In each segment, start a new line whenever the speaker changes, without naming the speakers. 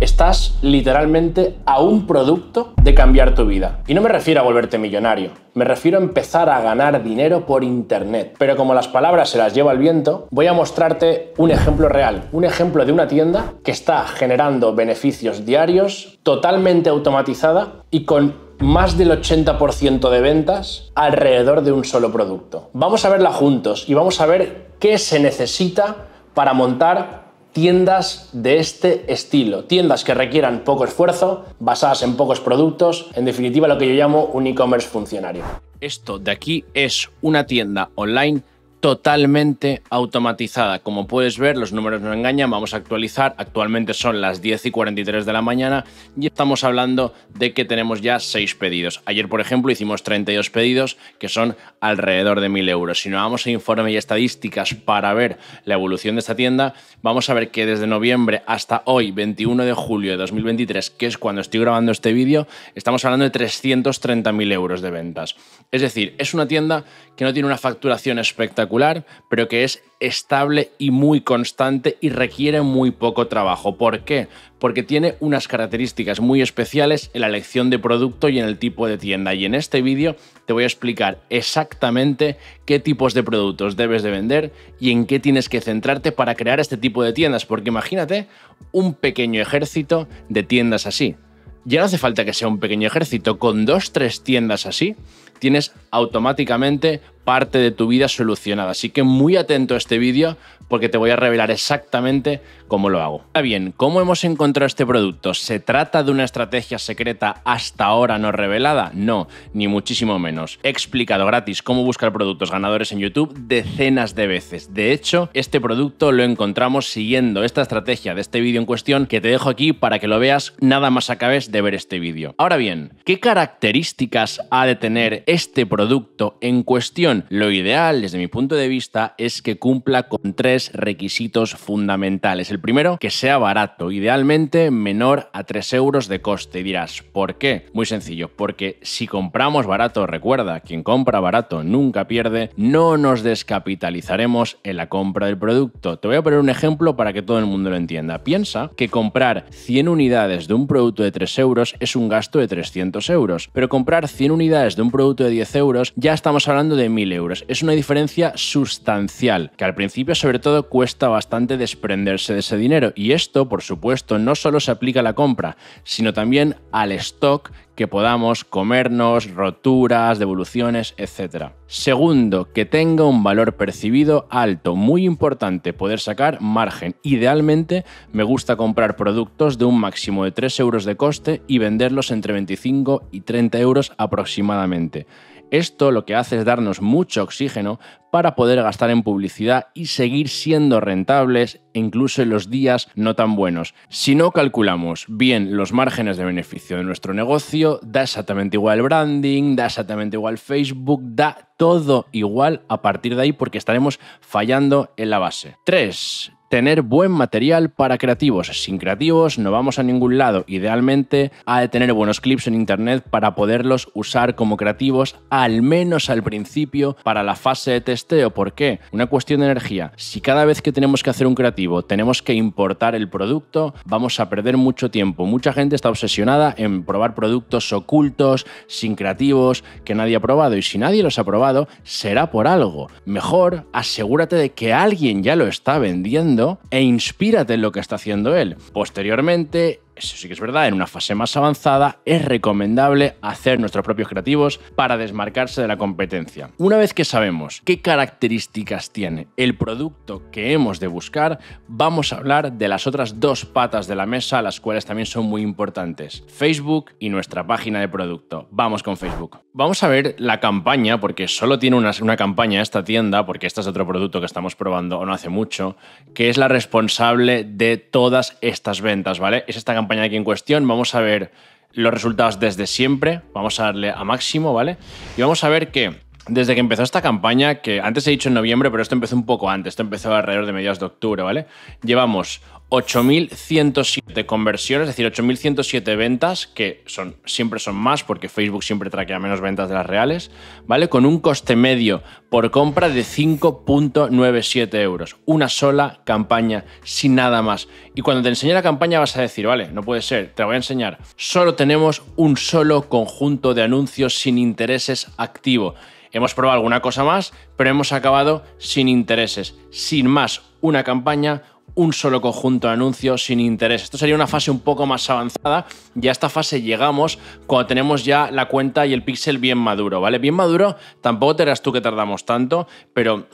Estás literalmente a un producto de cambiar tu vida. Y no me refiero a volverte millonario, me refiero a empezar a ganar dinero por Internet. Pero como las palabras se las lleva el viento, voy a mostrarte un ejemplo real, un ejemplo de una tienda que está generando beneficios diarios, totalmente automatizada y con más del 80% de ventas alrededor de un solo producto. Vamos a verla juntos y vamos a ver qué se necesita para montar tiendas de este estilo, tiendas que requieran poco esfuerzo, basadas en pocos productos, en definitiva lo que yo llamo un e-commerce funcionario. Esto de aquí es una tienda online totalmente automatizada. Como puedes ver, los números no engañan, vamos a actualizar. Actualmente son las 10 y 43 de la mañana y estamos hablando de que tenemos ya 6 pedidos. Ayer, por ejemplo, hicimos 32 pedidos que son alrededor de 1.000 euros. Si nos vamos a informe y estadísticas para ver la evolución de esta tienda, vamos a ver que desde noviembre hasta hoy, 21 de julio de 2023, que es cuando estoy grabando este vídeo, estamos hablando de 330.000 euros de ventas. Es decir, es una tienda que no tiene una facturación espectacular pero que es estable y muy constante y requiere muy poco trabajo. ¿Por qué? Porque tiene unas características muy especiales en la elección de producto y en el tipo de tienda. Y en este vídeo te voy a explicar exactamente qué tipos de productos debes de vender y en qué tienes que centrarte para crear este tipo de tiendas. Porque imagínate un pequeño ejército de tiendas así. Ya no hace falta que sea un pequeño ejército, con dos, tres tiendas así, tienes automáticamente parte de tu vida solucionada. Así que muy atento a este vídeo porque te voy a revelar exactamente cómo lo hago. Ahora bien, ¿cómo hemos encontrado este producto? ¿Se trata de una estrategia secreta hasta ahora no revelada? No, ni muchísimo menos. He explicado gratis cómo buscar productos ganadores en YouTube decenas de veces. De hecho, este producto lo encontramos siguiendo esta estrategia de este vídeo en cuestión que te dejo aquí para que lo veas nada más acabes de ver este vídeo. Ahora bien, ¿qué características ha de tener este producto en cuestión? Lo ideal, desde mi punto de vista, es que cumpla con tres requisitos fundamentales. El primero, que sea barato, idealmente menor a 3 euros de coste. Y dirás, ¿por qué? Muy sencillo, porque si compramos barato, recuerda, quien compra barato nunca pierde, no nos descapitalizaremos en la compra del producto. Te voy a poner un ejemplo para que todo el mundo lo entienda. Piensa que comprar 100 unidades de un producto de 3 euros es un gasto de 300 euros, pero comprar 100 unidades de un producto de 10 euros ya estamos hablando de 1000 euros. Es una diferencia sustancial, que al principio sobre todo cuesta bastante desprenderse de ese dinero. Y esto, por supuesto, no solo se aplica a la compra, sino también al stock que podamos comernos, roturas, devoluciones, etc. Segundo, que tenga un valor percibido alto, muy importante poder sacar margen. Idealmente me gusta comprar productos de un máximo de 3 euros de coste y venderlos entre 25 y 30 euros aproximadamente. Esto lo que hace es darnos mucho oxígeno para poder gastar en publicidad y seguir siendo rentables incluso en los días no tan buenos. Si no calculamos bien los márgenes de beneficio de nuestro negocio, da exactamente igual branding, da exactamente igual Facebook, da todo igual a partir de ahí porque estaremos fallando en la base. 3 tener buen material para creativos. Sin creativos no vamos a ningún lado. Idealmente ha de tener buenos clips en internet para poderlos usar como creativos, al menos al principio, para la fase de testeo. ¿Por qué? Una cuestión de energía. Si cada vez que tenemos que hacer un creativo tenemos que importar el producto, vamos a perder mucho tiempo. Mucha gente está obsesionada en probar productos ocultos, sin creativos, que nadie ha probado. Y si nadie los ha probado, será por algo. Mejor asegúrate de que alguien ya lo está vendiendo e inspírate en lo que está haciendo él. Posteriormente, eso sí que es verdad, en una fase más avanzada es recomendable hacer nuestros propios creativos para desmarcarse de la competencia. Una vez que sabemos qué características tiene el producto que hemos de buscar, vamos a hablar de las otras dos patas de la mesa, las cuales también son muy importantes, Facebook y nuestra página de producto. Vamos con Facebook. Vamos a ver la campaña, porque solo tiene una, campaña esta tienda, porque este es otro producto que estamos probando o no hace mucho, que es la responsable de todas estas ventas, ¿vale? Es esta campaña aquí en cuestión. Vamos a ver los resultados desde siempre. Vamos a darle a máximo, ¿vale? Y vamos a ver que desde que empezó esta campaña, que antes he dicho en noviembre, pero esto empezó un poco antes, esto empezó alrededor de mediados de octubre, ¿vale? Llevamos 8.107 conversiones, es decir, 8.107 ventas, que siempre son más porque Facebook siempre traquea menos ventas de las reales, ¿vale? Con un coste medio por compra de 5.97 euros. Una sola campaña, sin nada más. Y cuando te enseñe la campaña vas a decir, vale, no puede ser, te voy a enseñar. Solo tenemos un solo conjunto de anuncios sin intereses activo. Hemos probado alguna cosa más, pero hemos acabado sin intereses. Sin más, una campaña, un solo conjunto de anuncios sin intereses, Esto sería una fase un poco más avanzada y a esta fase llegamos cuando tenemos ya la cuenta y el píxel bien maduro, ¿vale? Bien maduro, tampoco te eras tú que tardamos tanto, pero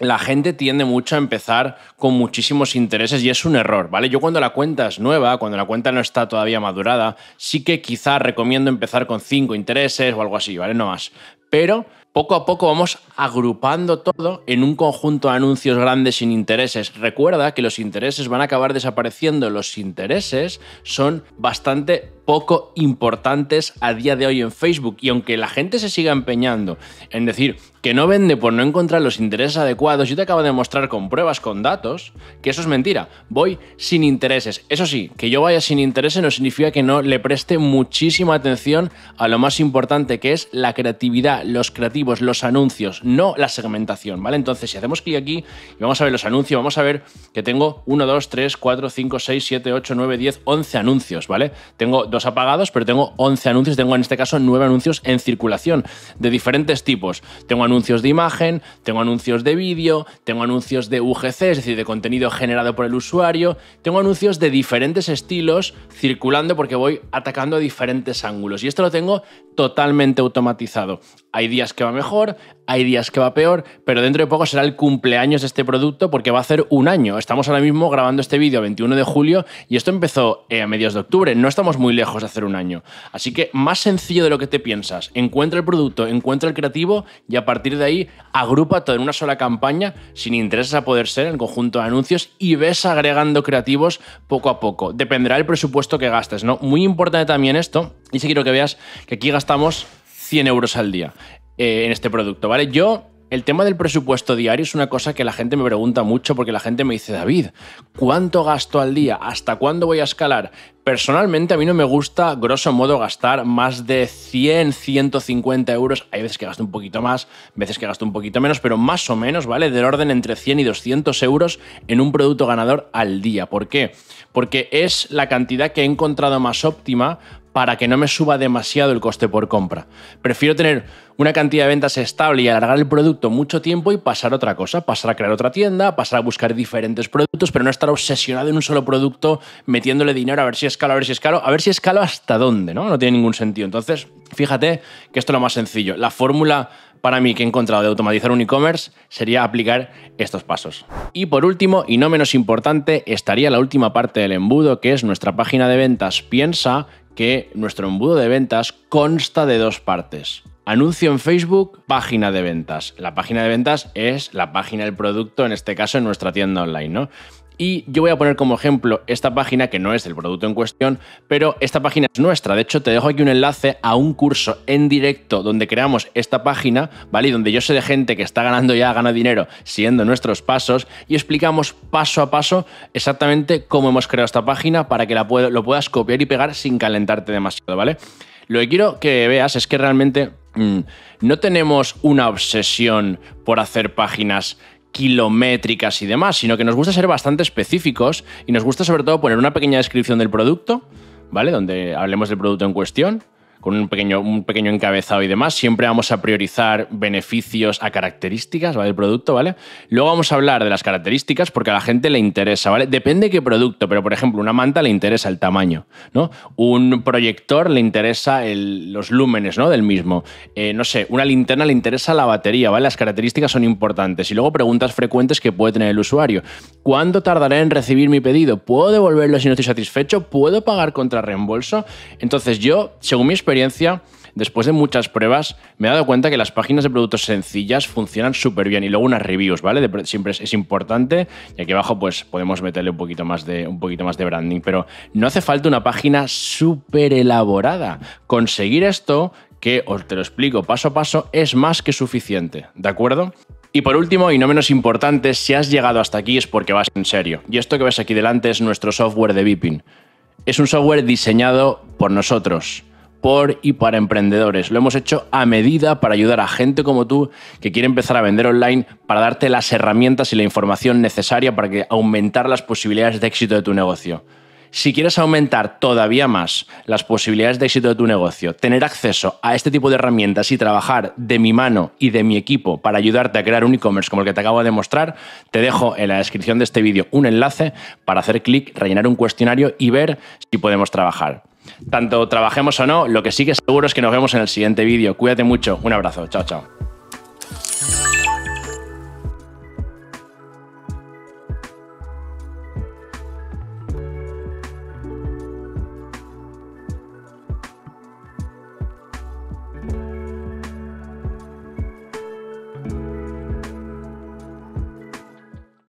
la gente tiende mucho a empezar con muchísimos intereses y es un error, ¿vale? Yo cuando la cuenta es nueva, cuando la cuenta no está todavía madurada, sí que quizás recomiendo empezar con cinco intereses o algo así, ¿vale? No más. Pero poco a poco vamos agrupando todo en un conjunto de anuncios grandes sin intereses. Recuerda que los intereses van a acabar desapareciendo. Los intereses son bastante poco importantes a día de hoy en Facebook. Y aunque la gente se siga empeñando en decir que no vende por no encontrar los intereses adecuados, yo te acabo de mostrar con pruebas, con datos, que eso es mentira. Voy sin intereses. Eso sí, que yo vaya sin intereses no significa que no le preste muchísima atención a lo más importante que es la creatividad, los creativos, los anuncios, no la segmentación, ¿vale? Entonces, si hacemos clic aquí y vamos a ver los anuncios, vamos a ver que tengo 1, 2, 3, 4, 5, 6, 7, 8, 9, 10, 11 anuncios, ¿vale? Tengo apagados, pero tengo 11 anuncios, tengo en este caso 9 anuncios en circulación de diferentes tipos. Tengo anuncios de imagen, tengo anuncios de vídeo, tengo anuncios de UGC, es decir, de contenido generado por el usuario, tengo anuncios de diferentes estilos circulando porque voy atacando a diferentes ángulos. Y esto lo tengo totalmente automatizado. Hay días que va mejor, hay días que va peor, pero dentro de poco será el cumpleaños de este producto porque va a hacer un año. Estamos ahora mismo grabando este vídeo 21 de julio y esto empezó eh, a mediados de octubre. No estamos muy lejos de hacer un año. Así que más sencillo de lo que te piensas. Encuentra el producto, encuentra el creativo y a partir de ahí agrupa todo en una sola campaña sin intereses a poder ser en conjunto de anuncios y ves agregando creativos poco a poco. Dependerá del presupuesto que gastes, ¿no? Muy importante también esto. Y si quiero que veas que aquí gastamos 100 euros al día eh, en este producto, ¿vale? Yo el tema del presupuesto diario es una cosa que la gente me pregunta mucho porque la gente me dice, David, ¿cuánto gasto al día? ¿Hasta cuándo voy a escalar? Personalmente a mí no me gusta, grosso modo, gastar más de 100, 150 euros. Hay veces que gasto un poquito más, veces que gasto un poquito menos, pero más o menos, ¿vale? Del orden entre 100 y 200 euros en un producto ganador al día. ¿Por qué? Porque es la cantidad que he encontrado más óptima para que no me suba demasiado el coste por compra. Prefiero tener una cantidad de ventas estable y alargar el producto mucho tiempo y pasar a otra cosa, pasar a crear otra tienda, pasar a buscar diferentes productos, pero no estar obsesionado en un solo producto metiéndole dinero a ver si escalo, a ver si escalo, a ver si escalo hasta dónde, ¿no? No tiene ningún sentido. Entonces, fíjate que esto es lo más sencillo. La fórmula para mí que he encontrado de automatizar un e-commerce sería aplicar estos pasos. Y por último, y no menos importante, estaría la última parte del embudo, que es nuestra página de ventas. Piensa que nuestro embudo de ventas consta de dos partes. Anuncio en Facebook, página de ventas. La página de ventas es la página del producto, en este caso en nuestra tienda online, ¿no? Y yo voy a poner como ejemplo esta página, que no es el producto en cuestión, pero esta página es nuestra. De hecho, te dejo aquí un enlace a un curso en directo donde creamos esta página, ¿vale? Y donde yo sé de gente que está ganando ya, gana dinero siguiendo nuestros pasos y explicamos paso a paso exactamente cómo hemos creado esta página para que la lo puedas copiar y pegar sin calentarte demasiado, ¿vale? Lo que quiero que veas es que realmente mm, no tenemos una obsesión por hacer páginas kilométricas y demás, sino que nos gusta ser bastante específicos y nos gusta sobre todo poner una pequeña descripción del producto, ¿vale? Donde hablemos del producto en cuestión, con un pequeño, un pequeño encabezado y demás. Siempre vamos a priorizar beneficios a características del producto, ¿vale? Luego vamos a hablar de las características porque a la gente le interesa, ¿vale? Depende de qué producto, pero por ejemplo, una manta le interesa el tamaño, ¿no? Un proyector le interesa los lúmenes, ¿no? Del mismo. Eh, no sé, una linterna le interesa la batería, ¿vale? Las características son importantes. Y luego preguntas frecuentes que puede tener el usuario. ¿Cuánto tardaré en recibir mi pedido? ¿Puedo devolverlo si no estoy satisfecho? ¿Puedo pagar contra reembolso? Entonces yo, según mi después de muchas pruebas, me he dado cuenta que las páginas de productos sencillas funcionan súper bien. Y luego unas reviews, ¿vale? siempre es, importante. Y aquí abajo, pues podemos meterle un poquito más de, un poquito más de branding. Pero no hace falta una página súper elaborada. Conseguir esto, que os te lo explico paso a paso, es más que suficiente. ¿De acuerdo? Y por último, y no menos importante, si has llegado hasta aquí es porque vas en serio. Y esto que ves aquí delante es nuestro software de Vipin. Es un software diseñado por nosotros por y para emprendedores. Lo hemos hecho a medida para ayudar a gente como tú que quiere empezar a vender online para darte las herramientas y la información necesaria para que aumentar las posibilidades de éxito de tu negocio. Si quieres aumentar todavía más las posibilidades de éxito de tu negocio, tener acceso a este tipo de herramientas y trabajar de mi mano y de mi equipo para ayudarte a crear un e-commerce como el que te acabo de mostrar, te dejo en la descripción de este vídeo un enlace para hacer clic, rellenar un cuestionario y ver si podemos trabajar. Tanto trabajemos o no, lo que sí que seguro es que nos vemos en el siguiente vídeo. Cuídate mucho. Un abrazo. Chao, chao.